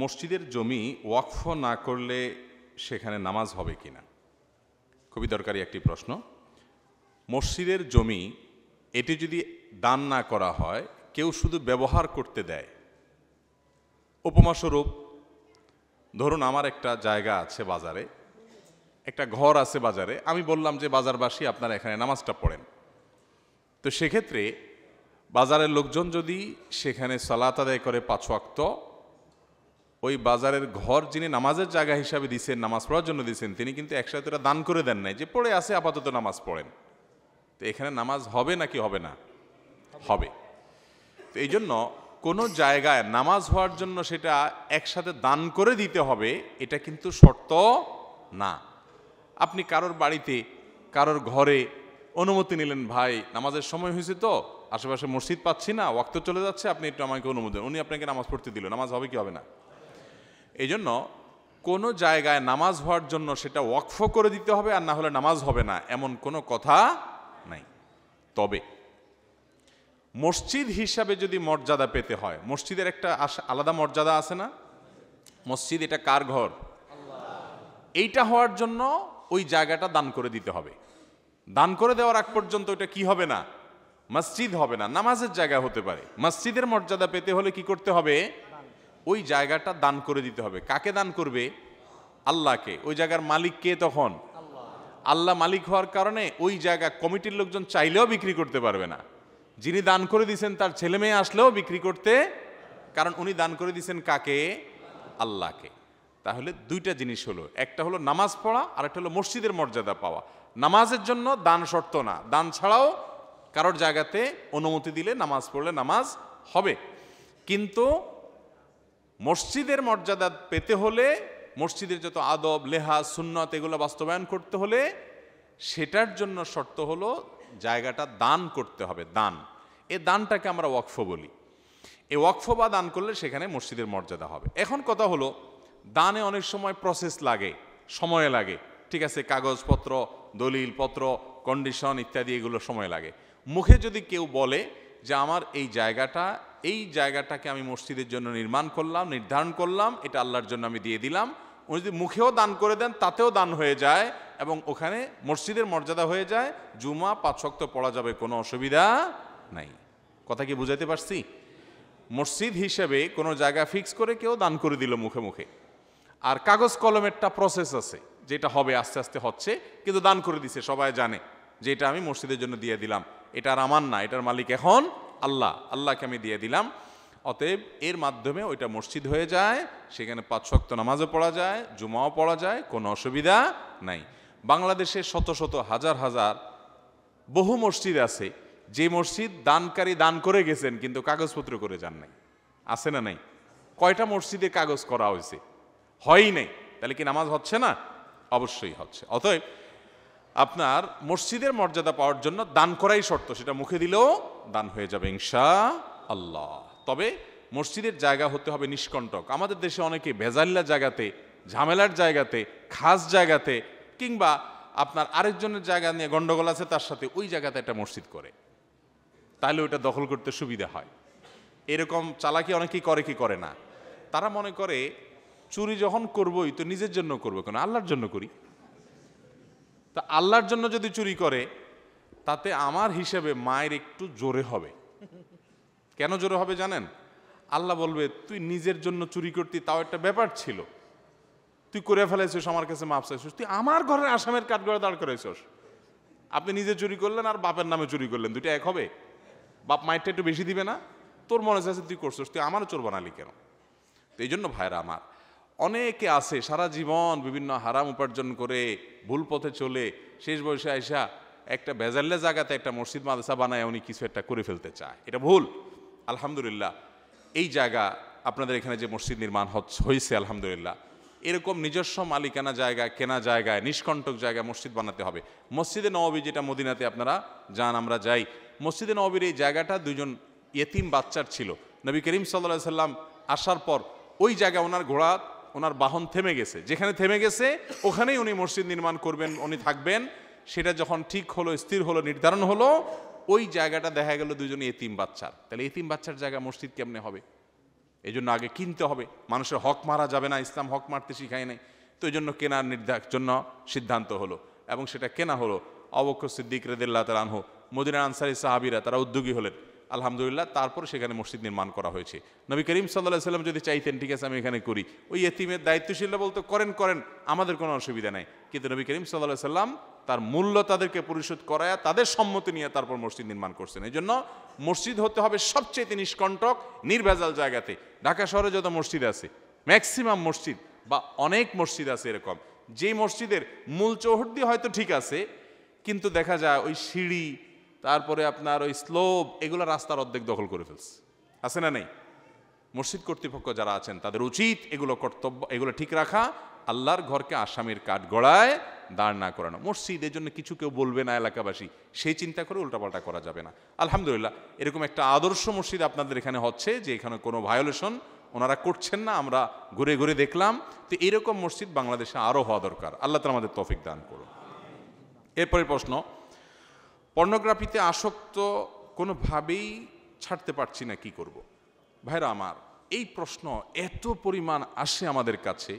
মসজিদের জমি ওয়াকফ না করলে সেখানে নামাজ হবে কি না খুবই দরকারি একটি প্রশ্ন মসজিদের জমি এটি যদি দান না করা হয় কেউ শুধু ব্যবহার করতে দেয় উপমাস্বরূপ ধরুন আমার একটা জায়গা আছে বাজারে একটা ঘর আছে বাজারে আমি বললাম যে বাজারবাসী আপনারা এখানে নামাজটা পড়েন তো সেক্ষেত্রে বাজারের লোকজন যদি সেখানে সালাত আদায় করে পাঁচ ওয়াক্ত ওই বাজারের ঘর যিনি নামাজের জায়গা হিসাবে দিছেন নামাজ পড়ার জন্য দিছেন তিনি কিন্তু একসাথে ওরা দান করে দেন নাই যে পড়ে আসে আপাতত নামাজ পড়েন তো এখানে নামাজ হবে নাকি হবে না হবে তো এই জন্য কোনো জায়গায় নামাজ হওয়ার জন্য সেটা একসাথে দান করে দিতে হবে এটা কিন্তু শর্ত না আপনি কারোর বাড়িতে কারোর ঘরে অনুমতি নিলেন ভাই নামাজের সময় হয়েছে তো আশেপাশে মসজিদ পাচ্ছি না ওয়াক্ত চলে যাচ্ছে আপনি একটু আমাকে অনুমতি উনি আপনাকে নামাজ পড়তে দিল নামাজ হবে কি হবে না এই জন্য কোনো জায়গায় নামাজ হওয়ার জন্য সেটা ওয়াকফ করে দিতে হবে আর না হলে নামাজ হবে না এমন কোনো কথা নাই তবে মসজিদ হিসাবে যদি মর্যাদা পেতে হয় মসজিদের একটা আলাদা মর্যাদা আছে না মসজিদ এটা কার ঘর এইটা হওয়ার জন্য ওই জায়গাটা দান করে দিতে হবে দান করে দেওয়ার আগ পর্যন্ত ওইটা কি হবে না মসজিদ হবে না নামাজের জায়গা হতে পারে মসজিদের মর্যাদা পেতে হলে কি করতে হবে ওই জায়গাটা দান করে দিতে হবে কাকে দান করবে আল্লাহকে ওই জায়গার মালিক কে তখন আল্লাহ মালিক হওয়ার কারণে ওই জায়গা কমিটির লোকজন চাইলেও বিক্রি করতে পারবে না যিনি দান করে দিয়েছেন তার ছেলে মেয়ে আসলেও বিক্রি করতে কারণ উনি দান করে দিয়েছেন কাকে আল্লাহকে তাহলে দুইটা জিনিস হলো একটা হলো নামাজ পড়া আর একটা হলো মসজিদের মর্যাদা পাওয়া নামাজের জন্য দান শর্ত না দান ছাড়াও কারোর জায়গাতে অনুমতি দিলে নামাজ পড়লে নামাজ হবে কিন্তু মসজিদের মর্যাদা পেতে হলে মসজিদের যত আদব লেহা সুন্নত এগুলো বাস্তবায়ন করতে হলে সেটার জন্য শর্ত হলো জায়গাটা দান করতে হবে দান এ দানটাকে আমরা ওয়াকফ বলি এ ওয়াকফ বা দান করলে সেখানে মসজিদের মর্যাদা হবে এখন কথা হলো দানে অনেক সময় প্রসেস লাগে সময় লাগে ঠিক আছে কাগজপত্র দলিলপত্র কন্ডিশন ইত্যাদি এগুলো সময় লাগে মুখে যদি কেউ বলে যে আমার এই জায়গাটা এই জায়গাটাকে আমি মসজিদের জন্য নির্মাণ করলাম নির্ধারণ করলাম এটা আল্লাহর জন্য আমি দিয়ে দিলাম উনি যদি মুখেও দান করে দেন তাতেও দান হয়ে যায় এবং ওখানে মসজিদের মর্যাদা হয়ে যায় জুমা পাঁচ শক্ত পড়া যাবে কোনো অসুবিধা নাই কথা কি বুঝাইতে পারছি মসজিদ হিসেবে কোনো জায়গা ফিক্স করে কেউ দান করে দিল মুখে মুখে আর কাগজ কলমেরটা প্রসেস আছে যেটা হবে আস্তে আস্তে হচ্ছে কিন্তু দান করে দিছে সবাই জানে যে এটা আমি মসজিদের জন্য দিয়ে দিলাম এটা আর আমার না এটার মালিক এখন আল্লাহ আল্লাহকে আমি দিয়ে দিলাম অতএব এর মাধ্যমে ওইটা মসজিদ হয়ে যায় সেখানে পাঁচ শক্ত নামাজও পড়া যায় জুমাও পড়া যায় কোনো অসুবিধা নাই বাংলাদেশে শত শত হাজার হাজার বহু মসজিদ আছে যে মসজিদ দানকারী দান করে গেছেন কিন্তু কাগজপত্র করে যান নাই আছে না নাই কয়টা মসজিদে কাগজ করা হয়েছে হয়ই নাই তাহলে কি নামাজ হচ্ছে না অবশ্যই হচ্ছে অতএব আপনার মসজিদের মর্যাদা পাওয়ার জন্য দান করাই শর্ত সেটা মুখে দিলেও দান হয়ে যাবে ইনশা আল্লাহ তবে মসজিদের জায়গা হতে হবে নিষ্কণ্টক আমাদের দেশে অনেকে ভেজাল্লা জায়গাতে ঝামেলার জায়গাতে খাস জায়গাতে কিংবা আপনার আরেকজনের জায়গা নিয়ে গণ্ডগোল আছে তার সাথে ওই জায়গাতে একটা মসজিদ করে তাহলে ওইটা দখল করতে সুবিধা হয় এরকম চালাকি অনেকেই করে কি করে না তারা মনে করে চুরি যখন করবই তো নিজের জন্য করবো কেন আল্লাহর জন্য করি তা আল্লাহর জন্য যদি চুরি করে তাতে আমার হিসেবে মায়ের একটু জোরে হবে কেন জোরে হবে জানেন আল্লাহ বলবে তুই নিজের জন্য চুরি করতি তাও একটা ব্যাপার ছিল তুই করে ফেলেছিস আমার কাছে মাপ চাইছিস তুই আমার ঘরের আসামের কাঠগড়ে দাঁড় করেছিস আপনি নিজে চুরি করলেন আর বাপের নামে চুরি করলেন দুইটা এক হবে বাপ মায়েরটা একটু বেশি দিবে না তোর মনে চাইছে তুই করছিস তুই আমারও চোর বানালি কেন তো এই জন্য ভাইরা আমার অনেকে আছে সারা জীবন বিভিন্ন হারাম উপার্জন করে ভুল পথে চলে শেষ বয়সে আইসা একটা বেজাল্লে জায়গাতে একটা মসজিদ মাদ্রাসা বানায় উনি কিছু একটা করে ফেলতে চায় এটা ভুল আলহামদুলিল্লাহ এই জায়গা আপনাদের এখানে যে মসজিদ নির্মাণ হয়েছে আলহামদুলিল্লাহ এরকম নিজস্ব মালিকানা জায়গা কেনা জায়গায় নিষ্কণ্টক জায়গায় মসজিদ বানাতে হবে মসজিদে নবী যেটা মদিনাতে আপনারা যান আমরা যাই মসজিদে নবীর এই জায়গাটা দুজন এতিম বাচ্চার ছিল নবী করিম সাল্লা সাল্লাম আসার পর ওই জায়গা ওনার ঘোড়া ওনার বাহন থেমে গেছে যেখানে থেমে গেছে ওখানেই উনি মসজিদ নির্মাণ করবেন উনি থাকবেন সেটা যখন ঠিক হলো স্থির হলো নির্ধারণ হলো ওই জায়গাটা দেখা গেল দুজনে এতিম বাচ্চার তাহলে এতিম বাচ্চার জায়গা মসজিদ কেমনে হবে এই জন্য আগে কিনতে হবে মানুষের হক মারা যাবে না ইসলাম হক মারতে শিখায় নাই তো এই জন্য কেনার নির্ধার জন্য সিদ্ধান্ত হলো এবং সেটা কেনা হলো অবক্ষ সিদ্দিক রেদুল্লাহ তাল মদিনা আনসারি সাহাবিরা তারা উদ্যোগী হলেন আলহামদুলিল্লাহ তারপর সেখানে মসজিদ নির্মাণ করা হয়েছে নবী করিম সাল্লাহ সাল্লাম যদি চাইতেন ঠিক আছে আমি এখানে করি ওই এতিমের দায়িত্বশীলরা বলতো করেন করেন আমাদের কোনো অসুবিধা নাই কিন্তু নবী করিম সাল্লাহ সাল্লাম তার মূল্য তাদেরকে পরিশোধ করায় তাদের সম্মতি নিয়ে তারপর মসজিদ নির্মাণ করছেন এই জন্য মসজিদ হতে হবে সবচেয়ে নিষ্কণ্টক নির্ভেজাল জায়গাতে ঢাকা শহরে যত মসজিদ আছে ম্যাক্সিমাম মসজিদ বা অনেক মসজিদ আছে এরকম যে মসজিদের মূল চৌহদ্দি হয়তো ঠিক আছে কিন্তু দেখা যায় ওই সিঁড়ি তারপরে আপনার ওই স্লোব এগুলো রাস্তার অর্ধেক দখল করে ফেলছে আছে না নেই মসজিদ কর্তৃপক্ষ যারা আছেন তাদের উচিত এগুলো কর্তব্য এগুলো ঠিক রাখা আল্লাহর ঘরকে আসামির কাঠ গড়ায় দাঁড় না করানো মসজিদ এর জন্য কিছু কেউ বলবে না এলাকাবাসী সেই চিন্তা করে উল্টাপাল্টা করা যাবে না আলহামদুলিল্লাহ এরকম একটা আদর্শ মসজিদ আপনাদের এখানে হচ্ছে যে এখানে কোনো ভায়োলেশন ওনারা করছেন না আমরা ঘুরে ঘুরে দেখলাম তো এরকম মসজিদ বাংলাদেশে আরও হওয়া দরকার আল্লাহ তালা আমাদের তফিক দান করুন এরপরে প্রশ্ন পর্নোগ্রাফিতে আসক্ত কোনোভাবেই ছাড়তে পারছি না কি করব। ভাইরা আমার এই প্রশ্ন এত পরিমাণ আসে আমাদের কাছে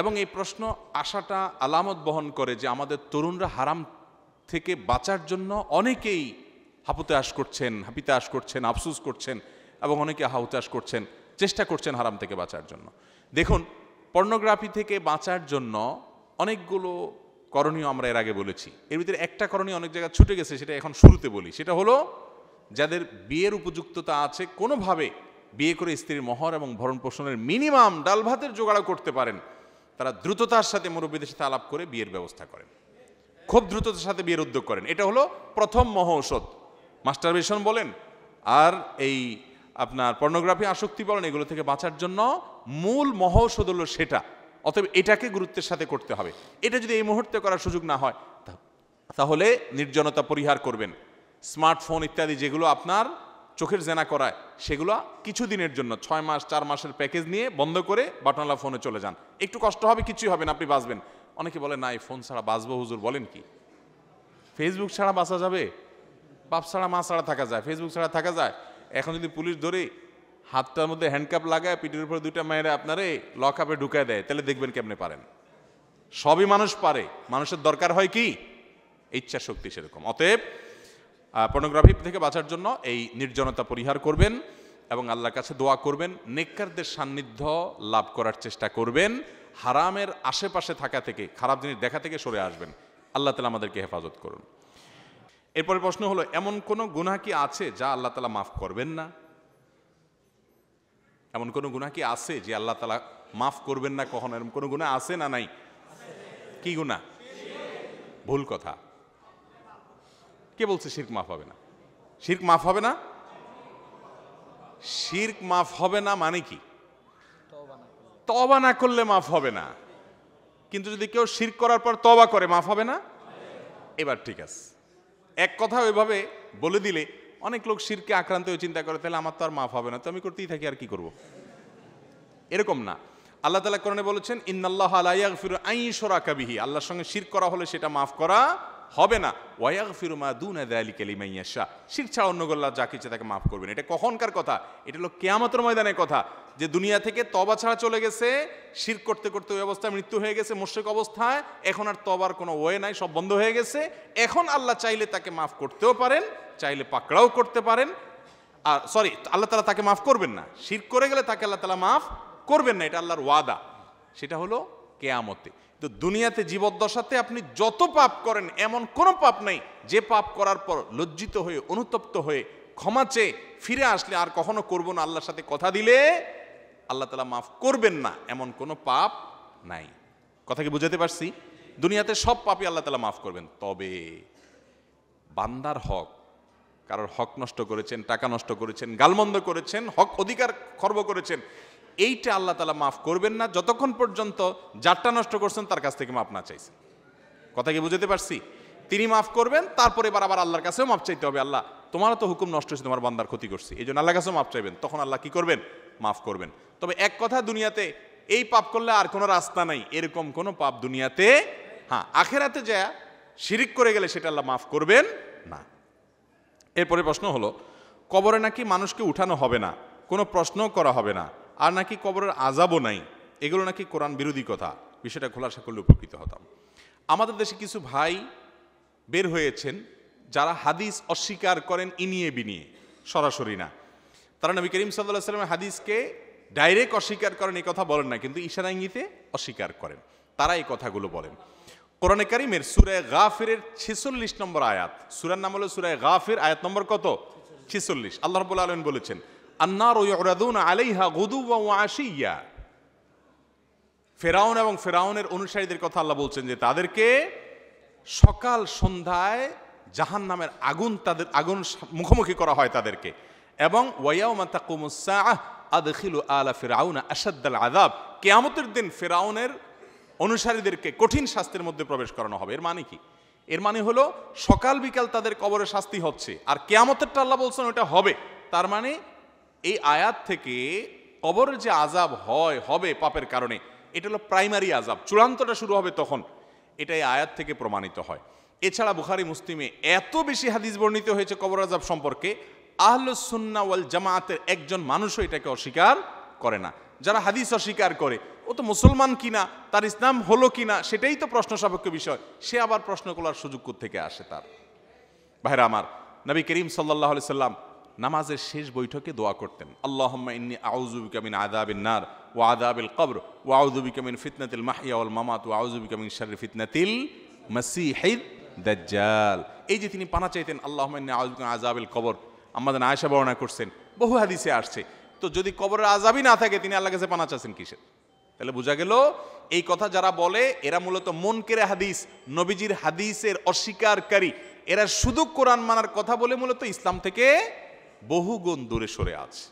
এবং এই প্রশ্ন আশাটা আলামত বহন করে যে আমাদের তরুণরা হারাম থেকে বাঁচার জন্য অনেকেই হাপুতে আস করছেন হাপিতে আস করছেন আফসুস করছেন এবং অনেকে হাউতাস করছেন চেষ্টা করছেন হারাম থেকে বাঁচার জন্য দেখুন পর্নোগ্রাফি থেকে বাঁচার জন্য অনেকগুলো করণীয় আমরা এর আগে বলেছি এর ভিতরে একটা করণীয় অনেক জায়গায় ছুটে গেছে সেটা এখন শুরুতে বলি সেটা হলো যাদের বিয়ের উপযুক্ততা আছে কোনোভাবে বিয়ে করে স্ত্রীর মহর এবং ভরণ পোষণের মিনিমাম ডাল ভাতের জোগাড় করতে পারেন তারা দ্রুততার সাথে মুরব্বীদের সাথে আলাপ করে বিয়ের ব্যবস্থা করেন খুব দ্রুততার সাথে বিয়ের উদ্যোগ করেন এটা হলো প্রথম মহ ঔষধ মাস্টারবেশন বলেন আর এই আপনার পর্নোগ্রাফি আসক্তি বলেন এগুলো থেকে বাঁচার জন্য মূল মহ ঔষধ হলো সেটা অতএব এটাকে গুরুত্বের সাথে করতে হবে এটা যদি এই মুহূর্তে করার সুযোগ না হয় তাহলে নির্জনতা পরিহার করবেন স্মার্টফোন ইত্যাদি যেগুলো আপনার চোখের জেনা করায় সেগুলো দিনের জন্য ছয় মাস চার মাসের প্যাকেজ নিয়ে বন্ধ করে বাটনালা ফোনে চলে যান একটু কষ্ট হবে কিছুই হবে না আপনি বাঁচবেন অনেকে বলে না এই ফোন ছাড়া বাঁচবো হুজুর বলেন কি ফেসবুক ছাড়া বাঁচা যাবে বাপ ছাড়া মা ছাড়া থাকা যায় ফেসবুক ছাড়া থাকা যায় এখন যদি পুলিশ ধরে হাতটার মধ্যে হ্যান্ডকাপ লাগায় পিঠের উপরে দুইটা মেয়েরা আপনারে লকআপে ঢুকায় দেয় তাহলে দেখবেন কেমনে পারেন সবই মানুষ পারে মানুষের দরকার হয় কি ইচ্ছা শক্তি সেরকম অতএব পর্নোগ্রাফি থেকে বাঁচার জন্য এই নির্জনতা পরিহার করবেন এবং আল্লাহর কাছে দোয়া করবেন নেককারদের সান্নিধ্য লাভ করার চেষ্টা করবেন হারামের আশেপাশে থাকা থেকে খারাপ জিনিস দেখা থেকে সরে আসবেন আল্লাহ তালা আমাদেরকে হেফাজত করুন এরপরে প্রশ্ন হলো এমন কোনো গুণা কি আছে যা আল্লাহ তালা মাফ করবেন না এমন কোনো গুণা কি আছে যে আল্লাহ তালা মাফ করবেন না কখনো এরকম কোনো গুণা আছে না নাই কি গুণা ভুল কথা কে বলছে শির্ক মাফ হবে না শির্ক মাফ হবে না শির্ক মাফ হবে না মানে কি তবা না করলে মাফ হবে না কিন্তু যদি কেউ শির করার পর তবা করে মাফ হবে না এবার ঠিক আছে এক কথা ওইভাবে বলে দিলে অনেক লোক শিরকে আক্রান্ত হয়ে চিন্তা করে তাহলে আমার তো আর মাফ হবে না তো আমি করতেই থাকি আর কি করব এরকম না আল্লাহ তালা করণে বলেছেন ইন্নাল্লাহ আলাইয়া ফির আইন সোরা কাবিহি আল্লাহর সঙ্গে শির করা হলে সেটা মাফ করা হবে না ওয়াইয়া ফিরুমা না দেয়ালি কেলিমাইয়াশা শিখ ছাড়া অন্য গোল্লা যা কিছু তাকে মাফ করবেন এটা কখনকার কথা এটা হলো কেয়ামতের ময়দানের কথা যে দুনিয়া থেকে তবা ছাড়া চলে গেছে শির করতে করতে ওই অবস্থায় মৃত্যু হয়ে গেছে মোশেক অবস্থায় এখন আর তবার কোনো ওয়ে নাই সব বন্ধ হয়ে গেছে এখন আল্লাহ চাইলে তাকে মাফ করতেও পারেন চাইলে পাকড়াও করতে পারেন আর সরি আল্লাহ তালা তাকে মাফ করবেন না শির করে গেলে তাকে আল্লাহ তালা মাফ করবেন না এটা আল্লাহর ওয়াদা সেটা হলো কেয়ামতে তো দুনিয়াতে জীবদ্দশাতে আপনি যত পাপ করেন এমন কোনো পাপ নাই যে পাপ করার পর লজ্জিত হয়ে অনুতপ্ত হয়ে ক্ষমা চেয়ে ফিরে আসলে আর কখনো করব না আল্লাহর সাথে কথা দিলে আল্লাহ তালা মাফ করবেন না এমন কোনো পাপ নাই কথা কি বুঝাতে পারছি দুনিয়াতে সব পাপই আল্লাহ তালা মাফ করবেন তবে বান্দার হক কারোর হক নষ্ট করেছেন টাকা নষ্ট করেছেন গালমন্দ করেছেন হক অধিকার খর্ব করেছেন এইটা আল্লাহ তালা মাফ করবেন না যতক্ষণ পর্যন্ত যারটা নষ্ট করছেন তার কাছ থেকে মাফ না চাইছেন কথা কি বুঝতে পারছি তিনি মাফ করবেন তারপরে এবার আবার আল্লাহর কাছেও মাফ চাইতে হবে আল্লাহ তোমারও তো হুকুম নষ্ট হয়েছে তোমার বান্দার ক্ষতি করছি এই জন্য আল্লাহ কাছেও মাফ চাইবেন তখন আল্লাহ কি করবেন মাফ করবেন তবে এক কথা দুনিয়াতে এই পাপ করলে আর কোনো রাস্তা নাই এরকম কোনো পাপ দুনিয়াতে হ্যাঁ আখেরাতে যা শিরিক করে গেলে সেটা আল্লাহ মাফ করবেন না এরপরে প্রশ্ন হলো কবরে নাকি মানুষকে উঠানো হবে না কোনো প্রশ্নও করা হবে না আর নাকি কবরের আজাবও নাই এগুলো নাকি কোরআন বিরোধী কথা বিষয়টা খোলাসা করলে উপকৃত হতাম আমাদের দেশে কিছু ভাই বের হয়েছেন যারা হাদিস অস্বীকার করেন ইনিয়ে বিনিয়ে সরাসরি না তারা নবী করিম সাল্লাহ সাল্লামের হাদিসকে ডাইরেক্ট অস্বীকার করেন এই কথা বলেন না কিন্তু ইশারা ইঙ্গিতে অস্বীকার করেন তারা এই কথাগুলো বলেন কোরআনে কারিমের সুরায় গাফিরের ছেচল্লিশ নম্বর আয়াত সুরার নাম হলো সুরায় গাফির আয়াত নম্বর কত ছেচল্লিশ আল্লাহ রবুল্লা আলম বলেছেন আন্নার আলাইহা গুদু ওয়া আশিয়া ফেরাউন এবং ফেরাউনের অনুসারীদের কথা আল্লাহ বলছেন যে তাদেরকে সকাল সন্ধ্যায় জাহান নামের আগুন তাদের আগুন মুখোমুখি করা হয় তাদেরকে এবং ওয়াইয়াউমা তাকুমুসাহ আদখিলু আলা ফেরাউনা আসাদ্দাল আদাব কেয়ামতের দিন ফেরাউনের অনুসারীদেরকে কঠিন শাস্তির মধ্যে প্রবেশ করানো হবে এর মানে কি এর মানে হলো সকাল বিকাল তাদের কবরে শাস্তি হচ্ছে আর কেয়ামতেরটা আল্লাহ বলছেন ওটা হবে তার মানে এই আয়াত থেকে কবরের যে আজাব হয় হবে পাপের কারণে এটা হলো প্রাইমারি আজাব চূড়ান্তটা শুরু হবে তখন এটা এই আয়াত থেকে প্রমাণিত হয় এছাড়া বুখারি মুসলিমে এত বেশি হাদিস বর্ণিত হয়েছে কবর আজাব সম্পর্কে আহলসুন্না ওয়াল জামায়াতের একজন মানুষও এটাকে অস্বীকার করে না যারা হাদিস অস্বীকার করে ও তো মুসলমান কিনা তার ইসলাম হলো কিনা সেটাই তো প্রশ্ন সাপেক্ষ বিষয় সে আবার প্রশ্ন করার সুযোগ থেকে আসে তার ভাইরা আমার নবী করিম সাল্লাহ সাল্লাম নামাজের শেষ বৈঠকে দোয়া করতেন আল্লাহম্মা ইন্নি আউজুবিকামিন নার ও আদাবিল কবর ও আউজুবিকামিন ফিতনাতিল মাহিয়া উল মামাত ও আউজুবিকামিন শারি ফিতনাতিল হেদ দাজ্জাল এই যে তিনি পানা চাইতেন ইন্নি আউজুবিক আজাবিল কবর আমাদের আয়সা বর্ণনা করছেন বহু হাদিসে আসছে তো যদি কবরের আজাবই না থাকে তিনি আল্লাহ কাছে পানা চাচ্ছেন কিসের তাহলে বোঝা গেল এই কথা যারা বলে এরা মূলত মনকেরে হাদিস নবীজির হাদিসের অস্বীকারকারী এরা শুধু কোরআন মানার কথা বলে মূলত ইসলাম থেকে বহুগুণ দূরে সরে আছে